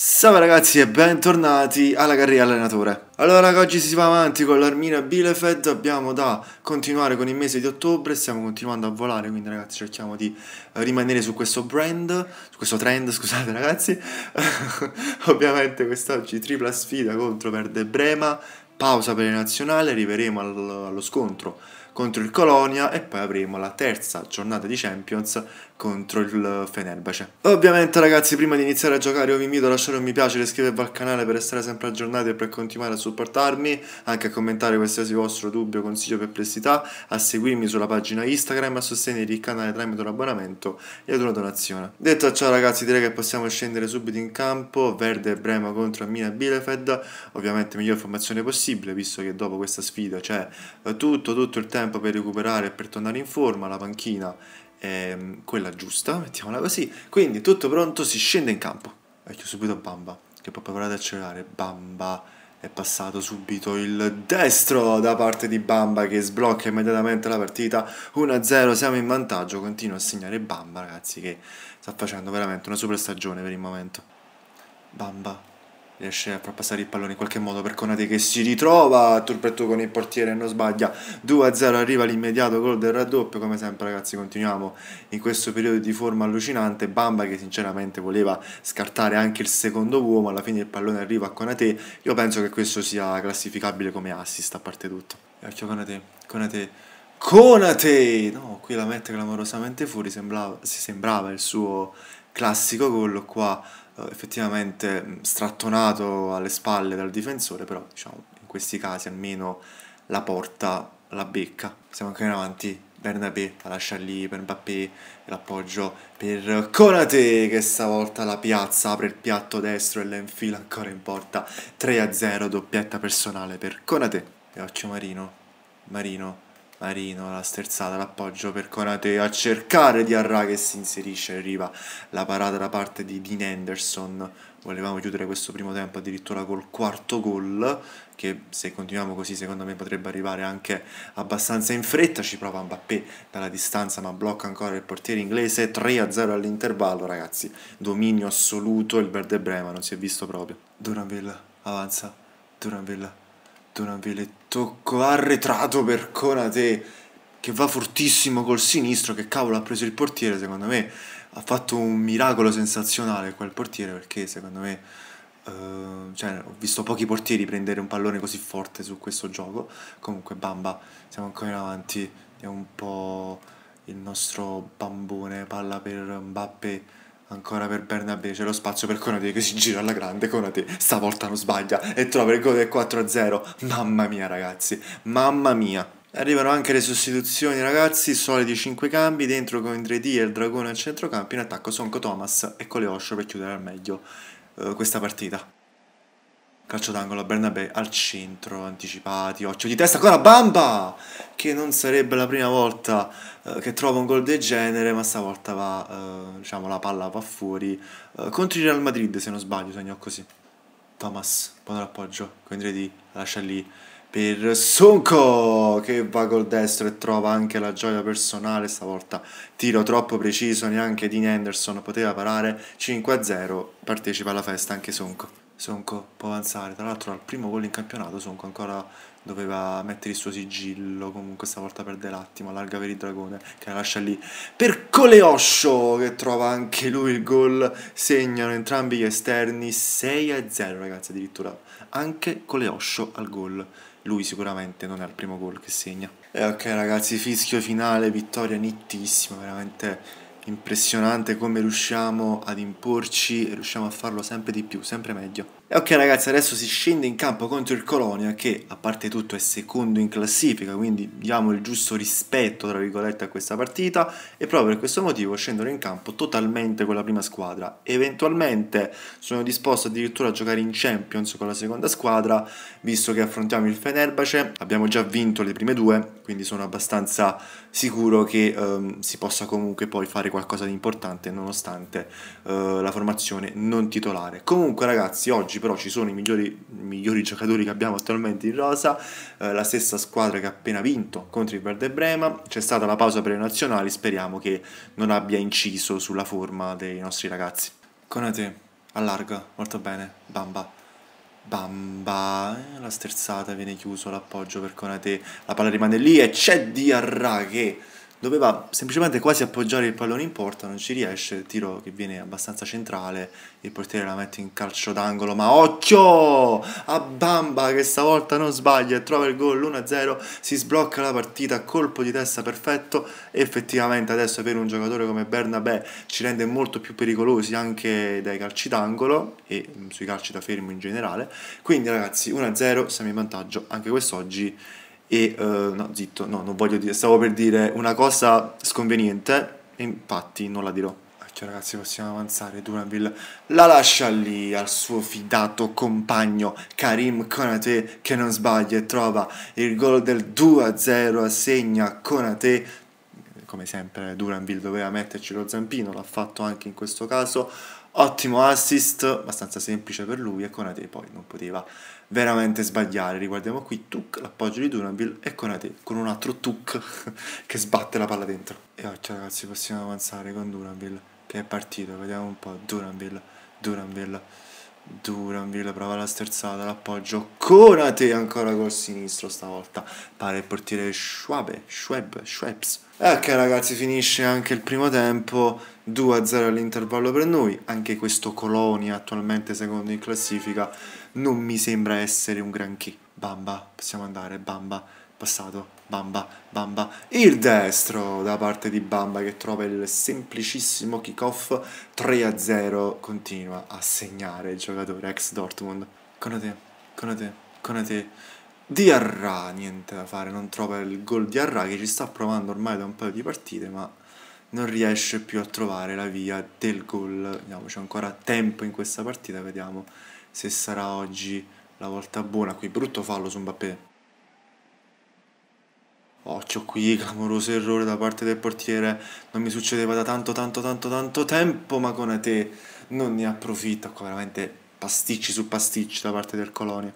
Salve ragazzi e bentornati alla carriera allenatore. Allora ragazzi oggi si va avanti con l'Armina Bielefeld, abbiamo da continuare con il mese di ottobre, stiamo continuando a volare, quindi ragazzi cerchiamo di eh, rimanere su questo brand, su questo trend, scusate ragazzi. Ovviamente quest'oggi tripla sfida contro Verde Brema, pausa per le nazionale, arriveremo allo scontro contro il Colonia e poi avremo la terza giornata di Champions contro il Fenerbahce. Ovviamente ragazzi prima di iniziare a giocare io vi invito a lasciare un mi piace e iscrivervi al canale per essere sempre aggiornati e per continuare a supportarmi, anche a commentare qualsiasi vostro dubbio, consiglio, o perplessità, a seguirmi sulla pagina Instagram, a sostenere il canale tramite un abbonamento e una donazione. Detto ciò ragazzi direi che possiamo scendere subito in campo, Verde e Brema contro Mina Bielefeld, ovviamente miglior formazione possibile visto che dopo questa sfida c'è eh, tutto, tutto il tempo per recuperare e per tornare in forma, la panchina ehm, quella giusta, mettiamola così. Quindi tutto pronto, si scende in campo. Vecchio subito Bamba, che può provare ad accelerare. Bamba è passato subito il destro da parte di Bamba che sblocca immediatamente la partita 1-0 siamo in vantaggio continua a segnare Bamba ragazzi che sta facendo veramente una super stagione per il momento Bamba riesce a far passare il pallone in qualche modo per Conate che si ritrova tu per con il portiere e non sbaglia 2-0 arriva l'immediato gol del raddoppio come sempre ragazzi continuiamo in questo periodo di forma allucinante Bamba che sinceramente voleva scartare anche il secondo uomo alla fine il pallone arriva a Conate io penso che questo sia classificabile come assist a parte tutto e occhio Conate Conate Conate no qui la mette clamorosamente fuori sembrava, si sembrava il suo classico gol qua eh, effettivamente mm, strattonato alle spalle dal difensore, però diciamo, in questi casi almeno la porta la becca. Siamo ancora in avanti. Bernabé lascia lì per Mbappé l'appoggio per Conate che stavolta la piazza apre il piatto destro e la infila ancora in porta 3 0 doppietta personale per Conate e Occhio Marino Marino Marino, la sterzata, l'appoggio per Conate a cercare di Arra che si inserisce, arriva la parata da parte di Dean Henderson. Volevamo chiudere questo primo tempo addirittura col quarto gol, che se continuiamo così secondo me potrebbe arrivare anche abbastanza in fretta, ci prova Mbappé dalla distanza ma blocca ancora il portiere inglese, 3-0 all'intervallo ragazzi, dominio assoluto, il Verde Brema non si è visto proprio. Duranville avanza, Duranville Donabile tocco arretrato per Conate che va fortissimo col sinistro che cavolo ha preso il portiere secondo me ha fatto un miracolo sensazionale quel portiere perché secondo me eh, cioè, ho visto pochi portieri prendere un pallone così forte su questo gioco comunque Bamba siamo ancora in avanti è un po' il nostro bambone palla per Mbappe Ancora per Bernabé c'è lo spazio per Conate che si gira alla grande. Conate stavolta non sbaglia e trova il gol del 4-0. Mamma mia, ragazzi, mamma mia. Arrivano anche le sostituzioni, ragazzi. Soliti 5 cambi. Dentro con D e il Dragone al centrocampo. In attacco Sonco Thomas e Coleoscio per chiudere al meglio eh, questa partita. Calcio d'angolo, Bernabé al centro, anticipati, occhio di testa, ancora Bamba! Che non sarebbe la prima volta eh, che trova un gol del genere, ma stavolta va, eh, diciamo, la palla va fuori. Eh, contro il Real Madrid, se non sbaglio, segnò così. Thomas, buon appoggio, quindi di lascia lì per Sonko che va col destro e trova anche la gioia personale stavolta tiro troppo preciso neanche Dean Henderson poteva parare 5-0 partecipa alla festa anche Sonko Sonko può avanzare. Tra l'altro al primo gol in campionato Sonko ancora doveva mettere il suo sigillo, comunque stavolta perde l'attimo, allarga per il dragone che la lascia lì per Coleoscio che trova anche lui il gol, segnano entrambi gli esterni 6 0 ragazzi addirittura, anche Coleoscio al gol. Lui sicuramente non è il primo gol che segna. E ok ragazzi, fischio finale, vittoria nittissima, veramente impressionante come riusciamo ad imporci e riusciamo a farlo sempre di più, sempre meglio. E ok ragazzi, adesso si scende in campo contro il Colonia che a parte tutto è secondo in classifica, quindi diamo il giusto rispetto tra virgolette a questa partita e proprio per questo motivo scendono in campo totalmente con la prima squadra. Eventualmente sono disposto addirittura a giocare in Champions con la seconda squadra, visto che affrontiamo il Fenerbace, abbiamo già vinto le prime due, quindi sono abbastanza sicuro che ehm, si possa comunque poi fare qualcosa di importante nonostante eh, la formazione non titolare. Comunque ragazzi, oggi oggi però ci sono i migliori, migliori giocatori che abbiamo attualmente in rosa, eh, la stessa squadra che ha appena vinto contro il Verde Brema, c'è stata la pausa per le nazionali, speriamo che non abbia inciso sulla forma dei nostri ragazzi. Conate, allarga, molto bene, bamba. Bamba, eh, la sterzata viene chiuso l'appoggio per Conate, la palla rimane lì e c'è Diarra che doveva semplicemente quasi appoggiare il pallone in porta, non ci riesce, tiro che viene abbastanza centrale, il portiere la mette in calcio d'angolo, ma occhio a Bamba che stavolta non sbaglia e trova il gol 1-0, si sblocca la partita, colpo di testa perfetto, effettivamente adesso avere un giocatore come Bernabé ci rende molto più pericolosi anche dai calci d'angolo e sui calci da fermo in generale, quindi ragazzi 1-0 siamo in vantaggio anche quest'oggi e uh, no zitto no non voglio dire stavo per dire una cosa sconveniente e infatti non la dirò cioè ragazzi possiamo avanzare Duranville la lascia lì al suo fidato compagno Karim Konate che non sbaglia e trova il gol del 2-0 assegna Konate come sempre Duranville doveva metterci lo zampino l'ha fatto anche in questo caso ottimo assist, abbastanza semplice per lui e Conate poi non poteva veramente sbagliare. Riguardiamo qui Tuc, l'appoggio di Duranville e Conate con un altro Tuc che sbatte la palla dentro. E occhio oh, ragazzi, possiamo avanzare con Duranville che è partito, vediamo un po' Duranville, Duranville Duran, la prova la sterzata, l'appoggio. Conate ancora col sinistro stavolta. Pare il portiere Schwabe, Schweb, Schwebs. Ok ragazzi, finisce anche il primo tempo. 2-0 all'intervallo per noi. Anche questo Colonia, attualmente secondo in classifica, non mi sembra essere un granché. Bamba, possiamo andare, bamba. Passato, Bamba, Bamba, il destro da parte di Bamba che trova il semplicissimo kickoff 3-0, continua a segnare il giocatore ex Dortmund. Con con te, Conate, Conate, Conate, Diarra, niente da fare, non trova il gol di Arra che ci sta provando ormai da un paio di partite ma non riesce più a trovare la via del gol. Vediamo, c'è ancora tempo in questa partita, vediamo se sarà oggi la volta buona. Qui brutto fallo su Mbappé occhio qui, clamoroso errore da parte del portiere, non mi succedeva da tanto tanto tanto tanto tempo, ma con te non ne approfitto, qua ecco, veramente pasticci su pasticci da parte del Colonia.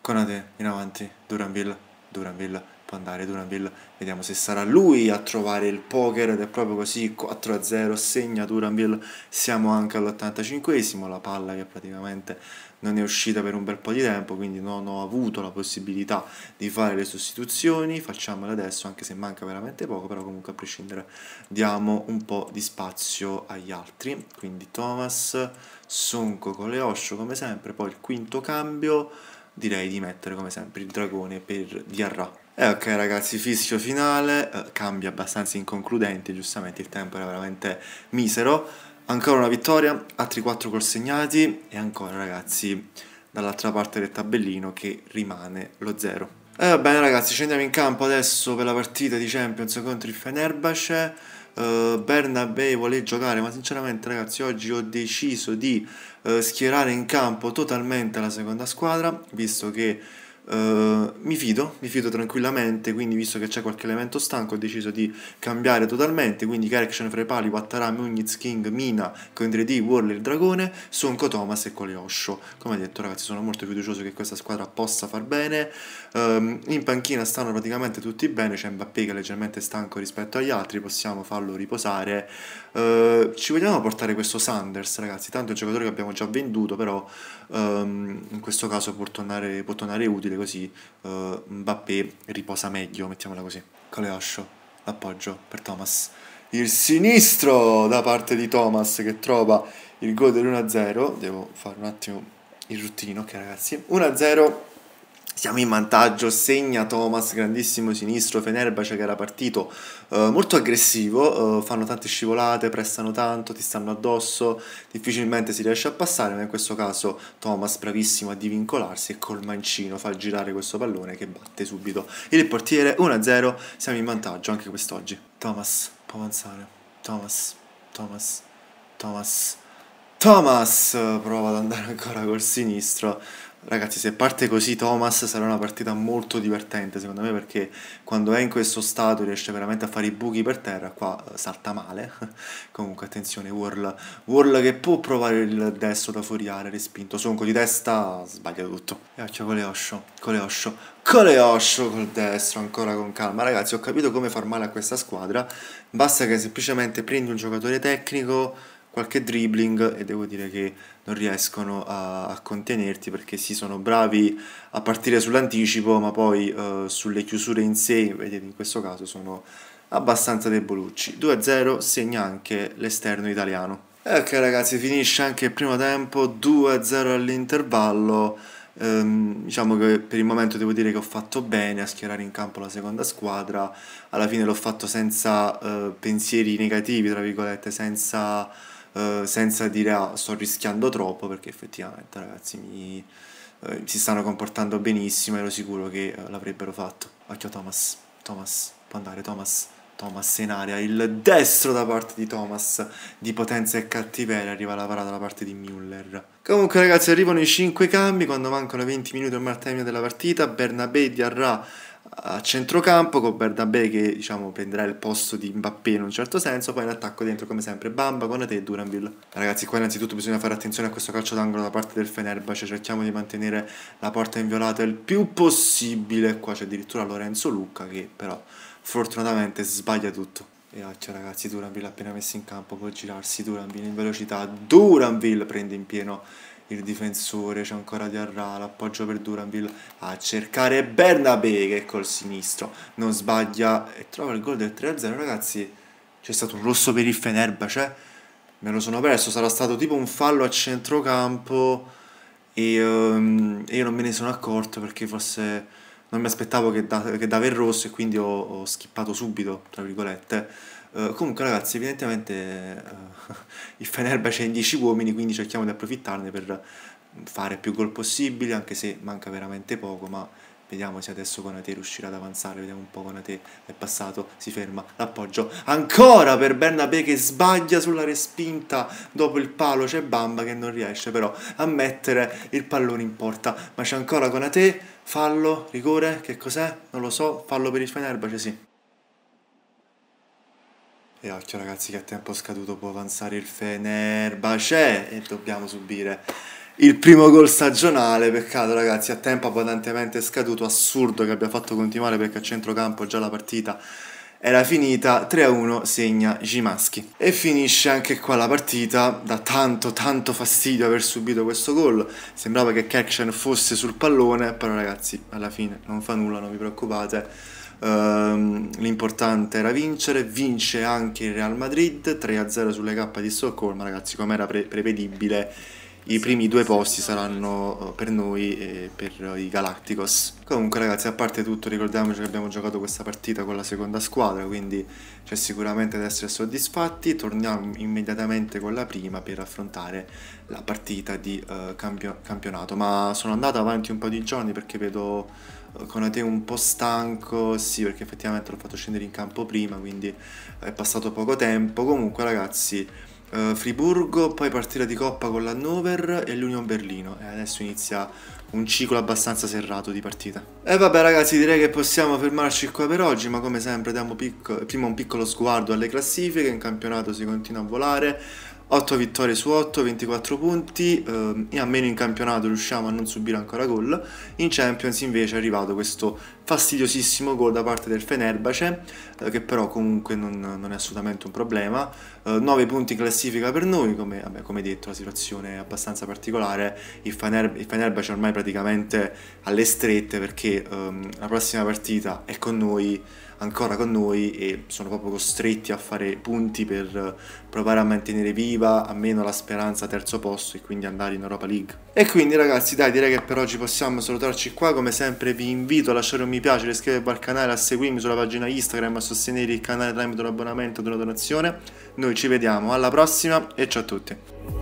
Con Conate in avanti, Duranville, Duranville, può andare Duranville, vediamo se sarà lui a trovare il poker ed è proprio così 4-0 segna Duranville, siamo anche all'85esimo, la palla che praticamente non è uscita per un bel po' di tempo, quindi non ho avuto la possibilità di fare le sostituzioni, facciamole adesso anche se manca veramente poco, però comunque a prescindere diamo un po' di spazio agli altri, quindi Thomas, Sonco con le Osho come sempre, poi il quinto cambio direi di mettere come sempre il dragone per Diarra e eh, ok ragazzi, fischio finale, eh, cambia abbastanza inconcludente, giustamente il tempo era veramente misero. Ancora una vittoria, altri 4 gol segnati e ancora ragazzi dall'altra parte del tabellino che rimane lo 0. E eh, va bene ragazzi, scendiamo in campo adesso per la partita di Champions contro il Fenerbahce. Uh, eh, Bernabei vuole giocare, ma sinceramente ragazzi oggi ho deciso di uh, schierare in campo totalmente la seconda squadra, visto che eh, mi fido, mi fido tranquillamente, quindi visto che c'è qualche elemento stanco ho deciso di cambiare totalmente, quindi Kerkshan fra i pali, Wattarami, Unitz, King, Mina, 3D, Condredi, il Dragone, Sonko, Thomas e Koliosho. Come detto ragazzi sono molto fiducioso che questa squadra possa far bene, um, in panchina stanno praticamente tutti bene, c'è Mbappé che è leggermente stanco rispetto agli altri, possiamo farlo riposare. Uh, ci vogliamo portare questo Sanders ragazzi, tanto è un giocatore che abbiamo già venduto, però um, in questo caso può tornare, può tornare utile dire così, uh, Mbappé riposa meglio, mettiamola così. Coleoscio, l'appoggio per Thomas. Il sinistro da parte di Thomas che trova il gol dell'1-0. Devo fare un attimo il routine, ok ragazzi. 1-0 siamo in vantaggio, segna Thomas, grandissimo sinistro, Fenerbahce che era partito eh, molto aggressivo, eh, fanno tante scivolate, prestano tanto, ti stanno addosso, difficilmente si riesce a passare, ma in questo caso Thomas bravissimo a divincolarsi e col mancino fa girare questo pallone che batte subito il portiere 1-0, siamo in vantaggio anche quest'oggi. Thomas, può avanzare, Thomas, Thomas, Thomas. Thomas prova ad andare ancora col sinistro, Ragazzi, se parte così Thomas sarà una partita molto divertente secondo me perché quando è in questo stato riesce veramente a fare i buchi per terra, qua eh, salta male. Comunque attenzione, Whirl, Whirl che può provare il destro da furiare, respinto, sonco di testa, sbaglia tutto. E occhio Coleoscio, Coleoscio, Coleoscio col destro, ancora con calma. Ragazzi, ho capito come far male a questa squadra, basta che semplicemente prendi un giocatore tecnico qualche dribbling e devo dire che non riescono a, a contenerti perché sì sono bravi a partire sull'anticipo ma poi eh, sulle chiusure in sé, vedete in questo caso sono abbastanza debolucci. 2-0 segna anche l'esterno italiano. Ok ragazzi, finisce anche il primo tempo, 2-0 all'intervallo. Ehm, diciamo che per il momento devo dire che ho fatto bene a schierare in campo la seconda squadra. Alla fine l'ho fatto senza eh, pensieri negativi, tra virgolette, senza eh, senza dire ah, sto rischiando troppo perché effettivamente ragazzi mi, eh, si stanno comportando benissimo ero sicuro che eh, l'avrebbero fatto. Occhio Thomas, Thomas, può andare Thomas. Thomas in aria, il destro da parte di Thomas di potenza e cattiveria arriva la parata da parte di Müller. Comunque ragazzi arrivano i 5 cambi quando mancano 20 minuti al martello della partita, Bernabé, Diarra a centrocampo con Bernabé che diciamo, prenderà il posto di Mbappé in un certo senso, poi in attacco dentro come sempre Bamba, con te e Duranville. Ragazzi qua innanzitutto bisogna fare attenzione a questo calcio d'angolo da parte del Fenerbahce, cerchiamo di mantenere la porta inviolata il più possibile, qua c'è addirittura Lorenzo Lucca che però fortunatamente sbaglia tutto. E occhio ah, ragazzi, Duranville appena messo in campo può girarsi, Duranville in velocità, Duranville prende in pieno il difensore, c'è ancora Diarra, l'appoggio per Duranville a cercare Bernabe che è col sinistro non sbaglia e trova il gol del 3-0 ragazzi c'è stato un rosso per il Fenerba, cioè, me lo sono perso, sarà stato tipo un fallo a centrocampo e um, io non me ne sono accorto perché forse non mi aspettavo che, da, che dava il rosso e quindi ho, ho schippato subito, tra virgolette eh, comunque ragazzi, evidentemente uh, il Fenerbahce è in 10 uomini, quindi cerchiamo di approfittarne per fare più gol possibili, anche se manca veramente poco, ma vediamo se adesso Conate riuscirà ad avanzare, vediamo un po' Conate è passato, si ferma, l'appoggio ancora per Bernabé che sbaglia sulla respinta, dopo il palo c'è Bamba che non riesce però a mettere il pallone in porta, ma c'è ancora Conate, fallo, rigore, che cos'è? Non lo so, fallo per il Fenerbahce sì. E occhio ragazzi che a tempo scaduto può avanzare il Fenerbahce e dobbiamo subire il primo gol stagionale. Peccato ragazzi, a tempo abbondantemente scaduto, assurdo che abbia fatto continuare perché a centrocampo già la partita era finita 3-1 segna Gimaschi e finisce anche qua la partita da tanto tanto fastidio aver subito questo gol sembrava che Kekshan fosse sul pallone però ragazzi alla fine non fa nulla non vi preoccupate ehm, l'importante era vincere, vince anche il Real Madrid 3-0 sulle K di Stoccolma, ragazzi, come era pre prevedibile i primi due posti saranno eh, per noi e per i Galacticos. Comunque ragazzi, a parte tutto, ricordiamoci che abbiamo giocato questa partita con la seconda squadra, quindi c'è sicuramente da essere soddisfatti. Torniamo immediatamente con la prima per affrontare la partita di uh, campio campionato. Ma sono andato avanti un po' di giorni perché vedo con Conate un po' stanco, sì perché effettivamente l'ho fatto scendere in campo prima, quindi è passato poco tempo. Comunque ragazzi, eh, Friburgo, poi partita di coppa con l'Hannover e l'Union Berlino e adesso inizia un ciclo abbastanza serrato di partita. E vabbè ragazzi direi che possiamo fermarci qua per oggi ma come sempre diamo prima un piccolo sguardo alle classifiche, in campionato si continua a volare 8 vittorie su 8, 24 punti, ehm, e almeno in campionato riusciamo a non subire ancora gol, in Champions invece è arrivato questo fastidiosissimo gol da parte del Fenerbahce, eh, che però comunque non, non, è assolutamente un problema, eh, 9 punti in classifica per noi, come, vabbè, come detto la situazione è abbastanza particolare, il, Fener, il è ormai praticamente alle strette perché ehm, la prossima partita è con noi ancora con noi e sono proprio costretti a fare punti per provare a mantenere viva almeno la speranza terzo posto e quindi andare in Europa League. E quindi ragazzi dai direi che per oggi possiamo salutarci qua, come sempre vi invito a lasciare un mi piace, iscrivervi al canale, a seguirmi sulla pagina Instagram, a sostenere il canale tramite un abbonamento o una donazione. Noi ci vediamo alla prossima e ciao a tutti!